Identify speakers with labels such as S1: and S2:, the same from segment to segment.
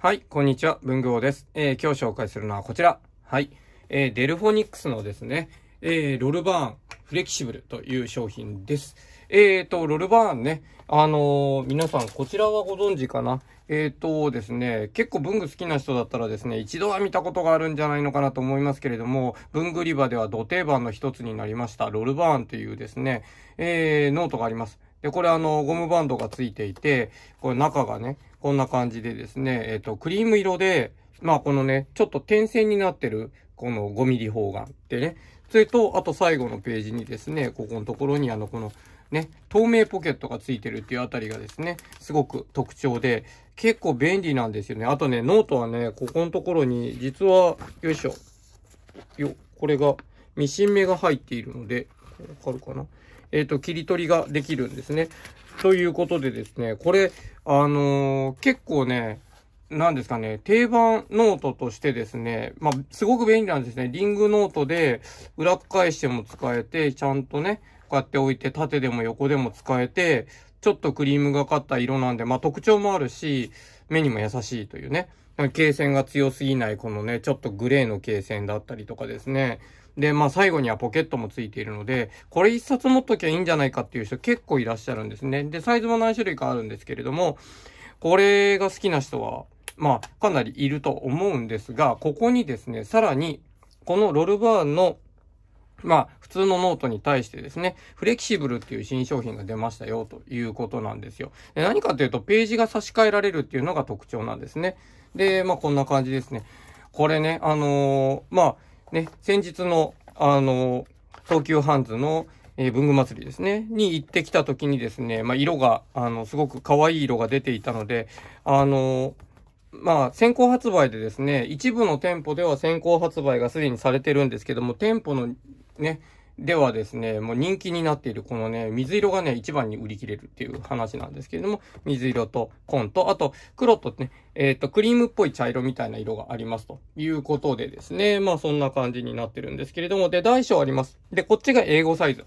S1: はい、こんにちは、文具王です。えー、今日紹介するのはこちら。はい、えー、デルフォニックスのですね、えー、ロルバーンフレキシブルという商品です。えーと、ロルバーンね、あのー、皆さんこちらはご存知かなえーとですね、結構文具好きな人だったらですね、一度は見たことがあるんじゃないのかなと思いますけれども、文具リバでは土定番の一つになりました、ロルバーンというですね、えー、ノートがあります。で、これあの、ゴムバンドがついていて、これ中がね、こんな感じでですね、えっ、ー、と、クリーム色で、まあこのね、ちょっと点線になってる、この5ミリ方眼ってね、それと、あと最後のページにですね、ここのところにあの、この、ね、透明ポケットがついてるっていうあたりがですね、すごく特徴で、結構便利なんですよね。あとね、ノートはね、ここのところに、実は、よいしょ。よ、これが、ミシン目が入っているので、わかるかなえっ、ー、と、切り取りができるんですね。ということでですね、これ、あのー、結構ね、なんですかね、定番ノートとしてですね、まあ、すごく便利なんですね。リングノートで裏返しても使えて、ちゃんとね、こうやって置いて縦でも横でも使えて、ちょっとクリームがかった色なんで、まあ、特徴もあるし、目にも優しいというね。形線が強すぎない、このね、ちょっとグレーの形線だったりとかですね。で、まあ最後にはポケットも付いているので、これ一冊持っときゃいいんじゃないかっていう人結構いらっしゃるんですね。で、サイズも何種類かあるんですけれども、これが好きな人は、まあかなりいると思うんですが、ここにですね、さらに、このロルバーンのまあ、普通のノートに対してですね、フレキシブルっていう新商品が出ましたよということなんですよ。で何かというと、ページが差し替えられるっていうのが特徴なんですね。で、まあ、こんな感じですね。これね、あのー、まあ、ね、先日の、あのー、東急ハンズの、えー、文具祭りですね、に行ってきた時にですね、まあ、色が、あの、すごく可愛い色が出ていたので、あのまあ、先行発売でですね、一部の店舗では先行発売がすでにされてるんですけども、店舗のね。ではですね、もう人気になっているこのね、水色がね、一番に売り切れるっていう話なんですけれども、水色と紺と、あと黒とね、えっ、ー、と、クリームっぽい茶色みたいな色がありますということでですね、まあそんな感じになってるんですけれども、で、大小あります。で、こっちが英語サイズ。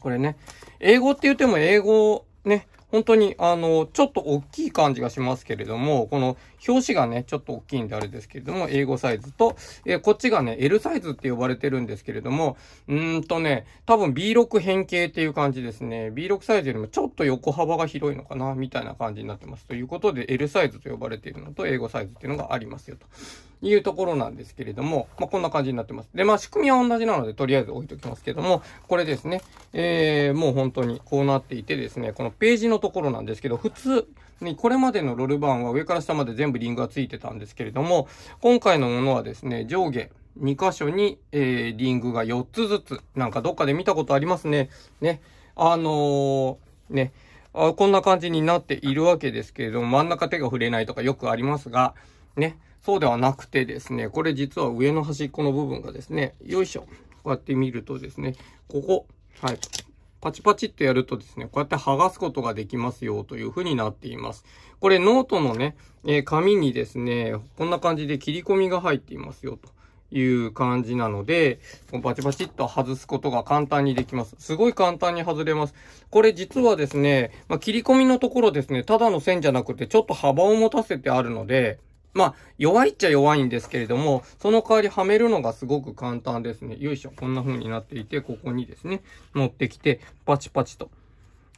S1: これね、英語って言っても英語ね、本当にあの、ちょっと大きい感じがしますけれども、この表紙がね、ちょっと大きいんであれですけれども、英語サイズと、えー、こっちがね、L サイズって呼ばれてるんですけれども、うんとね、多分 B6 変形っていう感じですね。B6 サイズよりもちょっと横幅が広いのかな、みたいな感じになってます。ということで、L サイズと呼ばれているのと、英語サイズっていうのがありますよ、というところなんですけれども、まあ、こんな感じになってます。で、まあ、仕組みは同じなので、とりあえず置いときますけども、これですね、えー、もう本当にこうなっていてですね、このページのところなんですけど、普通、ね、これまでのロールバーンは上から下まで全部リングがついてたんですけれども、今回のものはですね、上下2箇所に、えー、リングが4つずつ、なんかどっかで見たことありますね。ね。あのー、ね。あこんな感じになっているわけですけれども、真ん中手が触れないとかよくありますが、ね。そうではなくてですね、これ実は上の端っこの部分がですね、よいしょ。こうやって見るとですね、ここ、はい。パチパチってやるとですね、こうやって剥がすことができますよというふうになっています。これノートのね、えー、紙にですね、こんな感じで切り込みが入っていますよと。いう感じなので、バチバチっと外すことが簡単にできます。すごい簡単に外れます。これ実はですね、まあ、切り込みのところですね、ただの線じゃなくてちょっと幅を持たせてあるので、まあ、弱いっちゃ弱いんですけれども、その代わりはめるのがすごく簡単ですね。よいしょ。こんな風になっていて、ここにですね、持ってきて、パチパチと。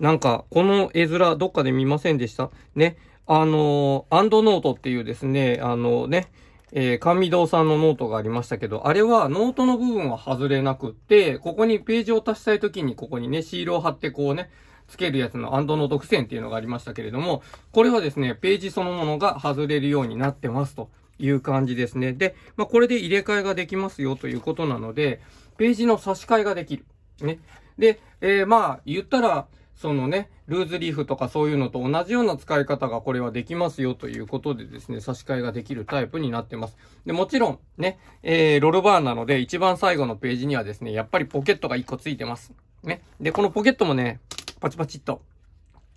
S1: なんか、この絵面、どっかで見ませんでしたね。あのー、アンドノートっていうですね、あのー、ね、えー、神堂さんのノートがありましたけど、あれはノートの部分は外れなくって、ここにページを足したい時に、ここにね、シールを貼ってこうね、つけるやつのアンドの独占っていうのがありましたけれども、これはですね、ページそのものが外れるようになってますという感じですね。で、まあ、これで入れ替えができますよということなので、ページの差し替えができる。ね。で、えー、まあ、言ったら、そのね、ルーズリーフとかそういうのと同じような使い方がこれはできますよということでですね、差し替えができるタイプになってます。で、もちろんね、えー、ロルバーなので一番最後のページにはですね、やっぱりポケットが1個ついてます。ね。で、このポケットもね、パチパチっと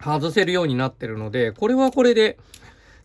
S1: 外せるようになってるので、これはこれで、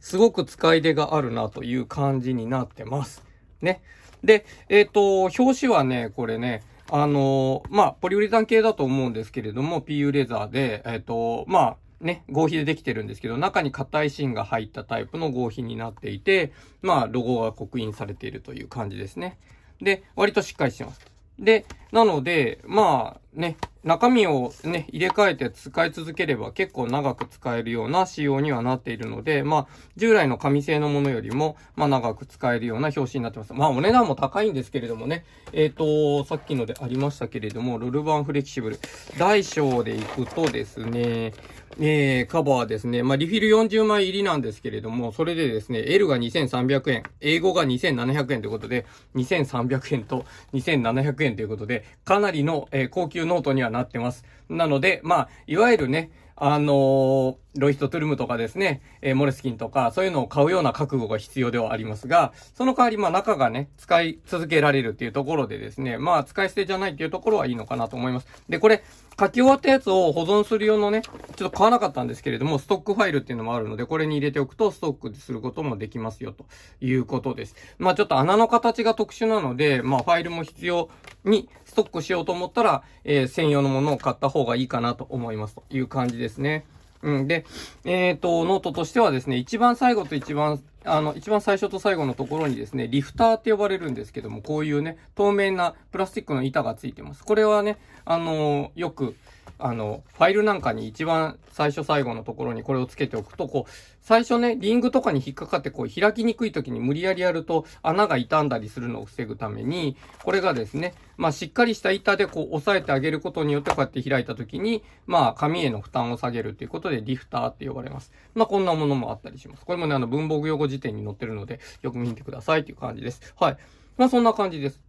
S1: すごく使い手があるなという感じになってます。ね。で、えっ、ー、と、表紙はね、これね、あのー、まあ、ポリウレタン系だと思うんですけれども、PU レザーで、えっ、ー、と、まあ、ね、合皮でできてるんですけど、中に硬い芯が入ったタイプの合皮になっていて、まあ、ロゴが刻印されているという感じですね。で、割としっかりしてます。で、なので、まあ、ね、中身をね、入れ替えて使い続ければ結構長く使えるような仕様にはなっているので、まあ、従来の紙製のものよりも、まあ、長く使えるような表紙になってます。まあ、お値段も高いんですけれどもね、えっ、ー、と、さっきのでありましたけれども、ルルバンフレキシブル。大小でいくとですね、えー、カバーですね。まあ、リフィル40枚入りなんですけれども、それでですね、L が2300円、英語が2700円ということで、2300円と2700円ということで、かなりの、えー、高級ノートにはなってます。なので、まあ、いわゆるね、あのーロイストトゥルムとかですね、えー、モレスキンとか、そういうのを買うような覚悟が必要ではありますが、その代わり、まあ中がね、使い続けられるっていうところでですね、まあ使い捨てじゃないっていうところはいいのかなと思います。で、これ、書き終わったやつを保存する用のね、ちょっと買わなかったんですけれども、ストックファイルっていうのもあるので、これに入れておくとストックすることもできますよ、ということです。まあちょっと穴の形が特殊なので、まあファイルも必要にストックしようと思ったら、えー、専用のものを買った方がいいかなと思います、という感じですね。うん。で、えっ、ー、と、ノートとしてはですね、一番最後と一番、あの、一番最初と最後のところにですね、リフターって呼ばれるんですけども、こういうね、透明なプラスチックの板がついてます。これはね、あのー、よく、あの、ファイルなんかに一番最初最後のところにこれをつけておくと、こう、最初ね、リングとかに引っかかってこう開きにくい時に無理やりやると穴が傷んだりするのを防ぐために、これがですね、まあしっかりした板でこう押さえてあげることによってこうやって開いた時に、まあ紙への負担を下げるということでリフターって呼ばれます。まあこんなものもあったりします。これもね、あの文房具用語辞典に載ってるのでよく見てくださいっていう感じです。はい。まあそんな感じです。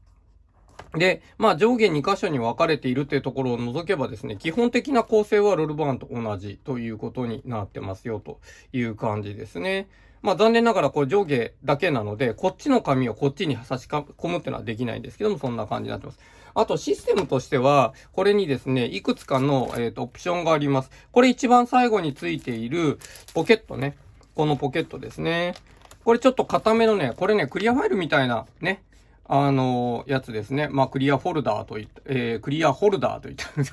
S1: で、まあ上下2箇所に分かれているというところを除けばですね、基本的な構成はロルバーンと同じということになってますよという感じですね。まあ残念ながらこれ上下だけなので、こっちの紙をこっちに差し込むっていうのはできないんですけども、そんな感じになってます。あとシステムとしては、これにですね、いくつかの、えー、とオプションがあります。これ一番最後についているポケットね。このポケットですね。これちょっと固めのね、これね、クリアファイルみたいなね、あの、やつですね。まあ、クリアフォルダーと言った、えー、クリアホルダーといった、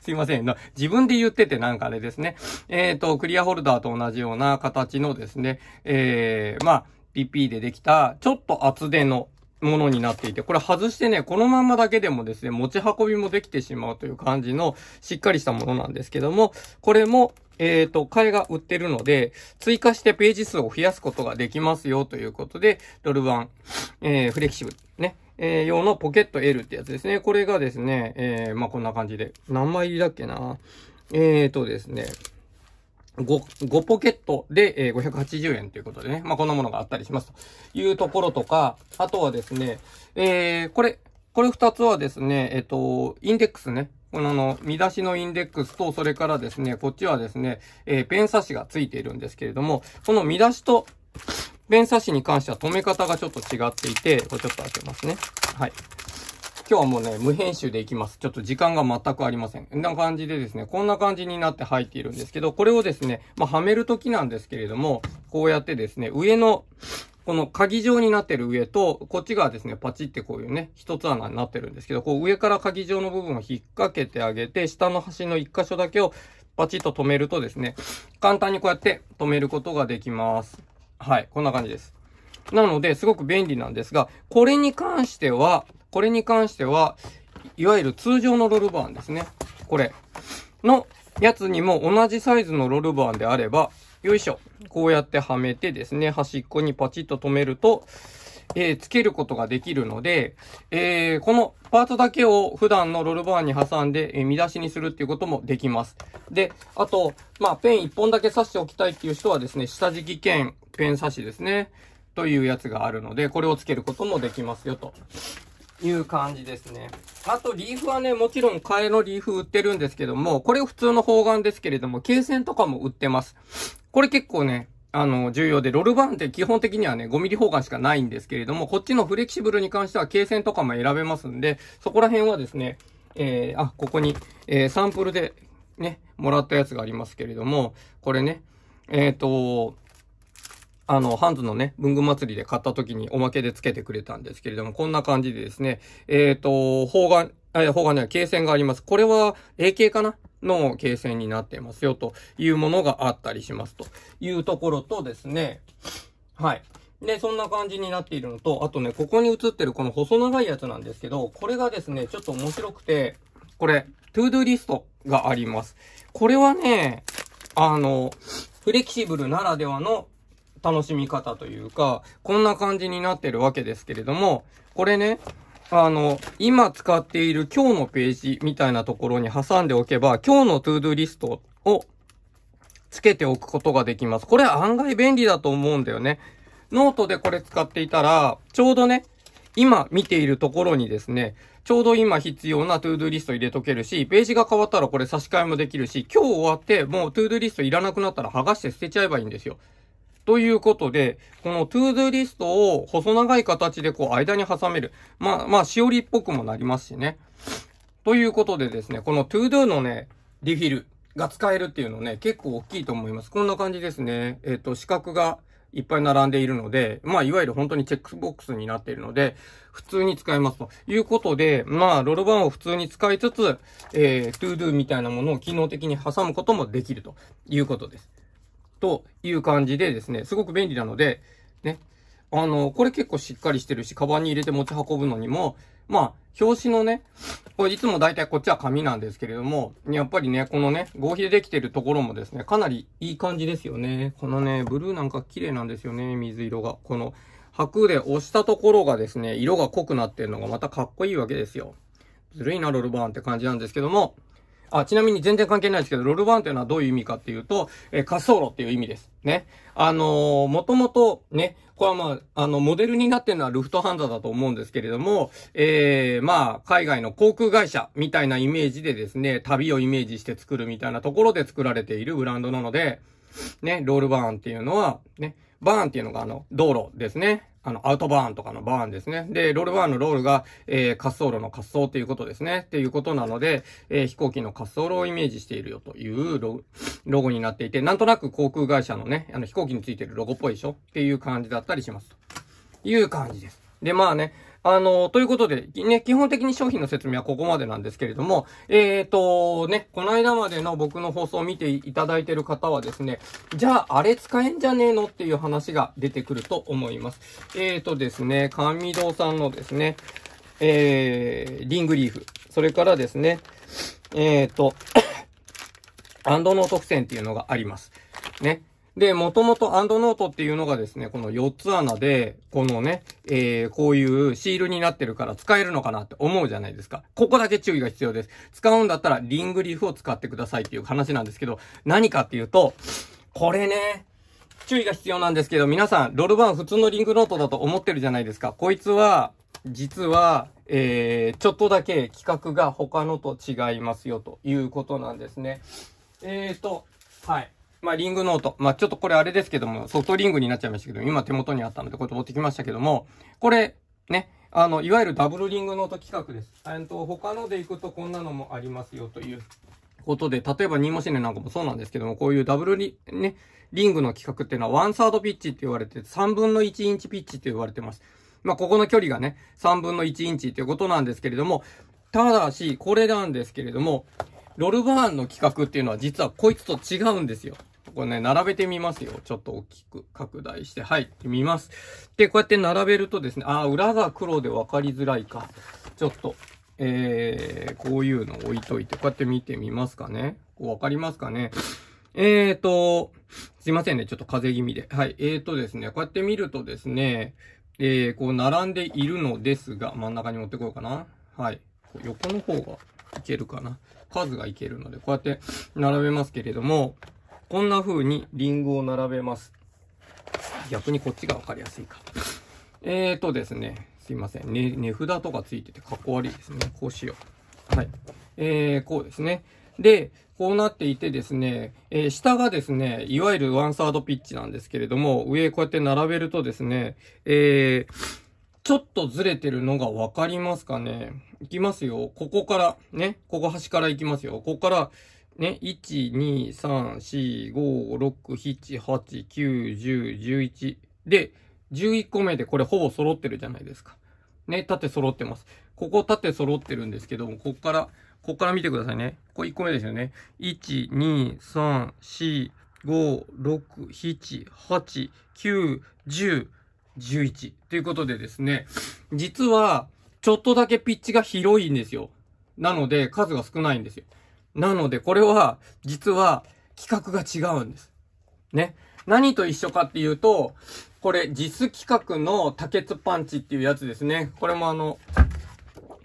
S1: すいません。自分で言っててなんかあれですね。えっ、ー、と、クリアホルダーと同じような形のですね、えー、まあ、PP でできた、ちょっと厚手のものになっていて、これ外してね、このままだけでもですね、持ち運びもできてしまうという感じのしっかりしたものなんですけども、これも、えっ、ー、と、替えが売ってるので、追加してページ数を増やすことができますよということで、ドル版、えー、フレキシブル、ね、えー、用のポケット L ってやつですね。これがですね、えー、まあ、こんな感じで。何枚入りだっけなえーとですね、5、五ポケットで、えー、580円ということでね。まあ、こんなものがあったりしますというところとか、あとはですね、えー、これ、これ2つはですね、えっ、と、インデックスね。このの、見出しのインデックスと、それからですね、こっちはですね、えー、ペン差しがついているんですけれども、この見出しと、ペン差しに関しては止め方がちょっと違っていて、これちょっと開けますね。はい。今日はもうね、無編集でいきます。ちょっと時間が全くありません。こんな感じでですね、こんな感じになって入っているんですけど、これをですね、まあ、はめるときなんですけれども、こうやってですね、上のこの鍵状になってる上と、こっち側ですね、パチってこういうね、一つ穴になってるんですけど、こう上から鍵状の部分を引っ掛けてあげて、下の端の一箇所だけをパチッと止めるとですね、簡単にこうやって止めることができます。はい、こんな感じです。なので、すごく便利なんですが、これに関しては、これに関しては、いわゆる通常のロルバーンですね。これのやつにも同じサイズのロルバーンであれば、よいしょ。こうやってはめてですね、端っこにパチッと止めると、えー、つけることができるので、えー、このパートだけを普段のロールバーに挟んで、えー、見出しにするっていうこともできます。で、あと、まあ、ペン1本だけ刺しておきたいっていう人はですね、下敷き兼ペン刺しですね、というやつがあるので、これをつけることもできますよ、という感じですね。あと、リーフはね、もちろん替えのリーフ売ってるんですけども、これ普通の方眼ですけれども、罫線とかも売ってます。これ結構ね、あの、重要で、ロールバーンって基本的にはね、5ミリ方眼しかないんですけれども、こっちのフレキシブルに関しては、経線とかも選べますんで、そこら辺はですね、えー、あ、ここに、えー、サンプルでね、もらったやつがありますけれども、これね、えっ、ー、と、あの、ハンズのね、文具祭りで買った時におまけで付けてくれたんですけれども、こんな感じでですね、えっ、ー、と、方眼、え、方眼には経線があります。これは、A k かなの形成になっていますよというものがあったりしますというところとですね、はい。で、そんな感じになっているのと、あとね、ここに映ってるこの細長いやつなんですけど、これがですね、ちょっと面白くて、これ、トゥードゥリストがあります。これはね、あの、フレキシブルならではの楽しみ方というか、こんな感じになってるわけですけれども、これね、あの、今使っている今日のページみたいなところに挟んでおけば、今日のトゥードゥリストをつけておくことができます。これ案外便利だと思うんだよね。ノートでこれ使っていたら、ちょうどね、今見ているところにですね、ちょうど今必要なトゥードゥリスト入れとけるし、ページが変わったらこれ差し替えもできるし、今日終わってもうトゥードゥリストいらなくなったら剥がして捨てちゃえばいいんですよ。ということで、この to do リストを細長い形でこう間に挟める。まあ、まあ、しおりっぽくもなりますしね。ということでですね、この to do のね、リフィルが使えるっていうのね、結構大きいと思います。こんな感じですね。えっ、ー、と、四角がいっぱい並んでいるので、まあ、いわゆる本当にチェックボックスになっているので、普通に使えますということで、まあ、ロールバンを普通に使いつつ、えー、to do みたいなものを機能的に挟むこともできるということです。という感じでですね、すごく便利なので、ね。あの、これ結構しっかりしてるし、カバンに入れて持ち運ぶのにも、まあ、表紙のね、これいつもだいたいこっちは紙なんですけれども、やっぱりね、このね、合皮でできてるところもですね、かなりいい感じですよね。このね、ブルーなんか綺麗なんですよね、水色が。この、白で押したところがですね、色が濃くなってるのがまたかっこいいわけですよ。ずるいな、ロルバーンって感じなんですけども、あ、ちなみに全然関係ないですけど、ロールバーンというのはどういう意味かっていうと、えー、滑走路っていう意味です。ね。あのー、もともと、ね、これはまあ、あの、モデルになってるのはルフトハンザだと思うんですけれども、ええー、まあ、海外の航空会社みたいなイメージでですね、旅をイメージして作るみたいなところで作られているブランドなので、ね、ロールバーンっていうのは、ね、バーンっていうのがあの、道路ですね。あの、アウトバーンとかのバーンですね。で、ロールバーンのロールが、えー、滑走路の滑走ということですね。っていうことなので、えー、飛行機の滑走路をイメージしているよというロゴになっていて、なんとなく航空会社のね、あの飛行機についてるロゴっぽいでしょっていう感じだったりします。という感じです。で、まあね、あの、ということで、ね、基本的に商品の説明はここまでなんですけれども、えー、と、ね、この間までの僕の放送を見ていただいてる方はですね、じゃあ、あれ使えんじゃねえのっていう話が出てくると思います。えー、とですね、神堂さんのですね、えー、リングリーフ。それからですね、えっ、ー、と、アンドの特選っていうのがあります。ね。で、もともとアンドノートっていうのがですね、この4つ穴で、このね、えー、こういうシールになってるから使えるのかなって思うじゃないですか。ここだけ注意が必要です。使うんだったらリングリーフを使ってくださいっていう話なんですけど、何かっていうと、これね、注意が必要なんですけど、皆さん、ロールバン普通のリングノートだと思ってるじゃないですか。こいつは、実は、えー、ちょっとだけ規格が他のと違いますよということなんですね。えーと、はい。まあ、リングノート。まあ、ちょっとこれあれですけども、ソフトリングになっちゃいましたけど、今手元にあったので、こうやって持ってきましたけども、これ、ね、あの、いわゆるダブルリングノート企画です。えっと、他ので行くとこんなのもありますよということで、例えばニーモシネなんかもそうなんですけども、こういうダブルリ、ね、リングの企画っていうのは、ワンサードピッチって言われて、3分の1インチピッチって言われてます。まあ、ここの距離がね、3分の1インチということなんですけれども、ただし、これなんですけれども、ロルバーンの企画っていうのは実はこいつと違うんですよ。これね、並べてみますよ。ちょっと大きく拡大して。入ってみます。で、こうやって並べるとですね、あ、裏が黒で分かりづらいか。ちょっと、えー、こういうの置いといて、こうやって見てみますかね。こう分かりますかね。えーと、すいませんね。ちょっと風邪気味で。はい。えーとですね、こうやって見るとですね、えー、こう並んでいるのですが、真ん中に持ってこようかな。はい。横の方がいけるかな。数がいけるので、こうやって並べますけれども、こんな風にリングを並べます。逆にこっちがわかりやすいか。えーとですね、すいません。ね、値札とかついててかっこ悪いですね。こうしよう。はい。えー、こうですね。で、こうなっていてですね、えー、下がですね、いわゆるワンサードピッチなんですけれども、上こうやって並べるとですね、えー、ちょっとずれてるのがわかりますかねいきますよ。ここから、ね、ここ端からいきますよ。ここから、ね、1、2、3、4、5、6、7、8、9、10、11。で、11個目でこれほぼ揃ってるじゃないですか。ね、縦揃ってます。ここ縦揃ってるんですけども、こっから、こっから見てくださいね。これ1個目ですよね。1、2、3、4、5、6、7、8、9、10、11。ということでですね、実は、ちょっとだけピッチが広いんですよ。なので、数が少ないんですよ。なので、これは、実は、企画が違うんです。ね。何と一緒かっていうと、これ、実企画の竹欠パンチっていうやつですね。これもあの、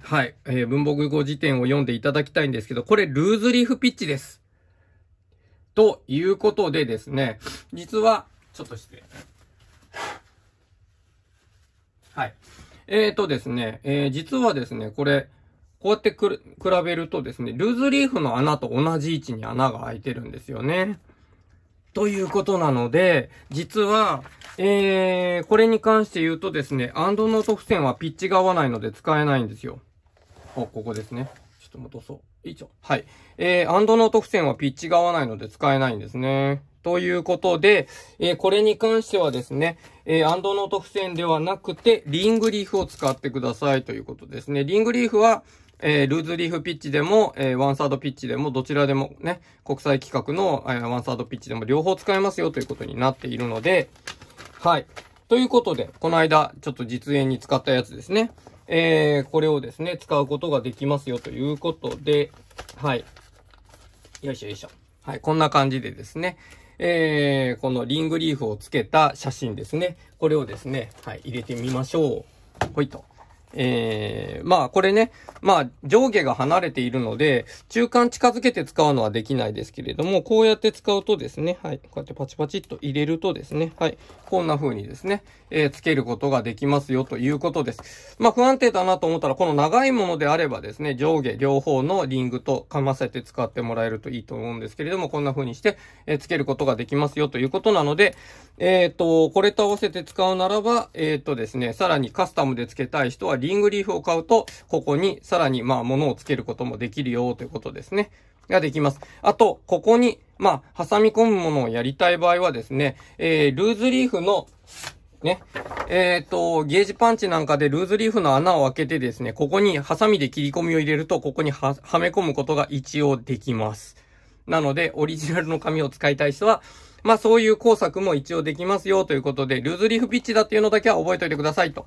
S1: はい、えー、文房具語辞典を読んでいただきたいんですけど、これ、ルーズリーフピッチです。ということでですね、実は、ちょっと失礼。はい。えーとですね、えー、実はですね、これ、こうやってく比べるとですね、ルーズリーフの穴と同じ位置に穴が開いてるんですよね。ということなので、実は、えー、これに関して言うとですね、アンドの特線はピッチが合わないので使えないんですよ。あ、ここですね。ちょっと戻そう。以上。はい。えー、アンドの特線はピッチが合わないので使えないんですね。ということで、えー、これに関してはですね、えー、アンドの特線ではなくて、リングリーフを使ってくださいということですね。リングリーフは、えー、ルーズリーフピッチでも、えー、ワンサードピッチでも、どちらでもね、国際規格の、えー、ワンサードピッチでも両方使えますよということになっているので、はい。ということで、この間、ちょっと実演に使ったやつですね。えー、これをですね、使うことができますよということで、はい。よいしょよいしょ。はい、こんな感じでですね、えー、このリングリーフをつけた写真ですね。これをですね、はい、入れてみましょう。ほいと。えー、まあこれね、まあ上下が離れているので、中間近づけて使うのはできないですけれども、こうやって使うとですね、はい、こうやってパチパチっと入れるとですね、はい、こんな風にですね、えー、つけることができますよということです。まあ不安定だなと思ったら、この長いものであればですね、上下両方のリングとかませて使ってもらえるといいと思うんですけれども、こんな風にして、えー、つけることができますよということなので、えっ、ー、と、これと合わせて使うならば、えっ、ー、とですね、さらにカスタムで付けたい人はリングリーフを買うと、ここにさらにまあ物をつけることもできるよということですね。ができます。あと、ここに、まあ、挟み込むものをやりたい場合はですね、えー、ルーズリーフの、ね、えっ、ー、と、ゲージパンチなんかでルーズリーフの穴を開けてですね、ここにハサミで切り込みを入れると、ここには、はめ込むことが一応できます。なので、オリジナルの紙を使いたい人は、まあそういう工作も一応できますよということで、ルーズリーフピッチだっていうのだけは覚えておいてくださいと。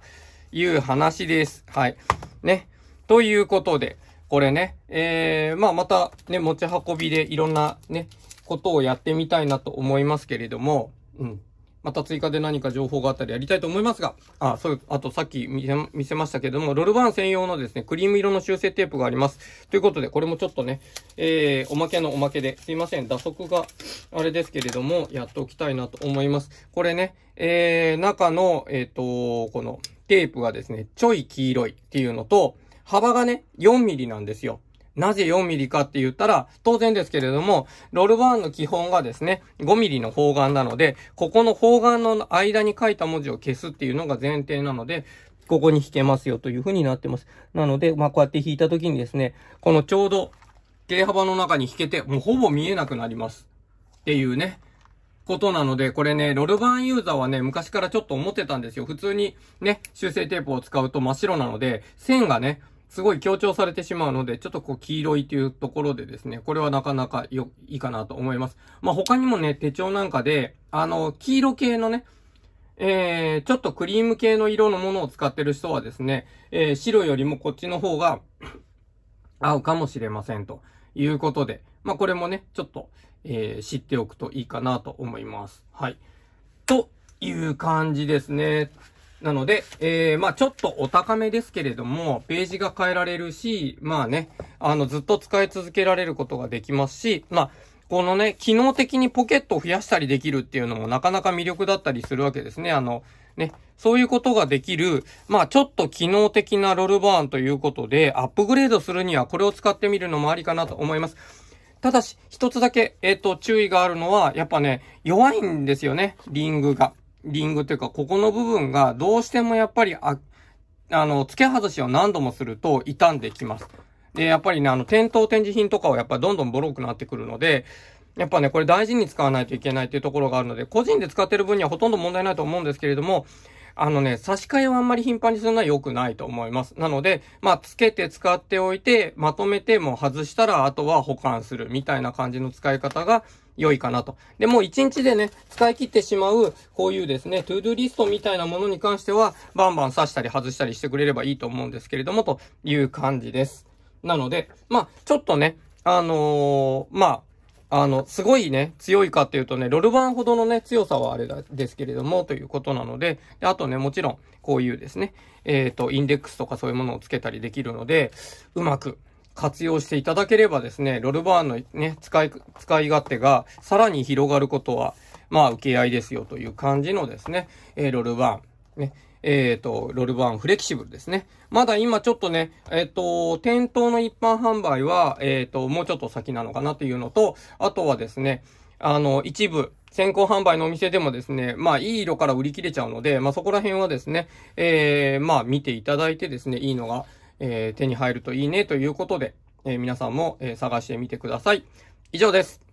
S1: いう話です。はい。ね。ということで、これね、えー、まあ、またね、持ち運びでいろんなね、ことをやってみたいなと思いますけれども、うん。また追加で何か情報があったりやりたいと思いますが、あ、そういう、あとさっき見せ、見せましたけども、ロルバーン専用のですね、クリーム色の修正テープがあります。ということで、これもちょっとね、えー、おまけのおまけで、すいません、打足があれですけれども、やっておきたいなと思います。これね、えー、中の、えっ、ー、と、この、テープがですね、ちょい黄色いっていうのと、幅がね、4ミリなんですよ。なぜ4ミリかって言ったら、当然ですけれども、ロールバーンの基本がですね、5ミリの方眼なので、ここの方眼の間に書いた文字を消すっていうのが前提なので、ここに引けますよというふうになってます。なので、まあ、こうやって引いた時にですね、このちょうど、径幅の中に引けて、もうほぼ見えなくなります。っていうね。ことなので、これね、ロルバンユーザーはね、昔からちょっと思ってたんですよ。普通にね、修正テープを使うと真っ白なので、線がね、すごい強調されてしまうので、ちょっとこう黄色いというところでですね、これはなかなかよ、いいかなと思います。まあ、他にもね、手帳なんかで、あの、黄色系のね、えー、ちょっとクリーム系の色のものを使ってる人はですね、えー、白よりもこっちの方が 合うかもしれませんということで、まあ、これもね、ちょっと、えー、知っておくといいかなと思います。はい。という感じですね。なので、えー、まあちょっとお高めですけれども、ページが変えられるし、まあね、あの、ずっと使い続けられることができますし、まあ、このね、機能的にポケットを増やしたりできるっていうのもなかなか魅力だったりするわけですね。あの、ね、そういうことができる、まあちょっと機能的なロールバーンということで、アップグレードするにはこれを使ってみるのもありかなと思います。ただし、一つだけ、えっ、ー、と、注意があるのは、やっぱね、弱いんですよね、リングが。リングっていうか、ここの部分が、どうしてもやっぱり、あ、あの、付け外しを何度もすると、傷んできます。で、やっぱりね、あの、店頭展示品とかはやっぱどんどんボロくなってくるので、やっぱね、これ大事に使わないといけないっていうところがあるので、個人で使ってる分にはほとんど問題ないと思うんですけれども、あのね、差し替えをあんまり頻繁にするのは良くないと思います。なので、まあ、つけて使っておいて、まとめてもう外したら、あとは保管するみたいな感じの使い方が、良いかなと。で、もう1日でね、使い切ってしまう、こういうですね、トゥードゥリストみたいなものに関しては、バンバン刺したり外したりしてくれればいいと思うんですけれども、という感じです。なので、まあ、ちょっとね、あのー、まあ、あの、すごいね、強いかっていうとね、ロルバンほどのね、強さはあれですけれども、ということなので、であとね、もちろん、こういうですね、えっ、ー、と、インデックスとかそういうものをつけたりできるので、うまく活用していただければですね、ロルバーンのね、使い、使い勝手がさらに広がることは、まあ、受け合いですよという感じのですね、えー、ロルバーン、ね、えっ、ー、と、ロルバンフレキシブルですね。まだ今ちょっとね、えっ、ー、と、店頭の一般販売は、えっ、ー、と、もうちょっと先なのかなというのと、あとはですね、あの、一部、先行販売のお店でもですね、まあいい色から売り切れちゃうので、まあそこら辺はですね、えー、まあ見ていただいてですね、いいのが、えー、手に入るといいねということで、えー、皆さんも、えー、探してみてください。以上です。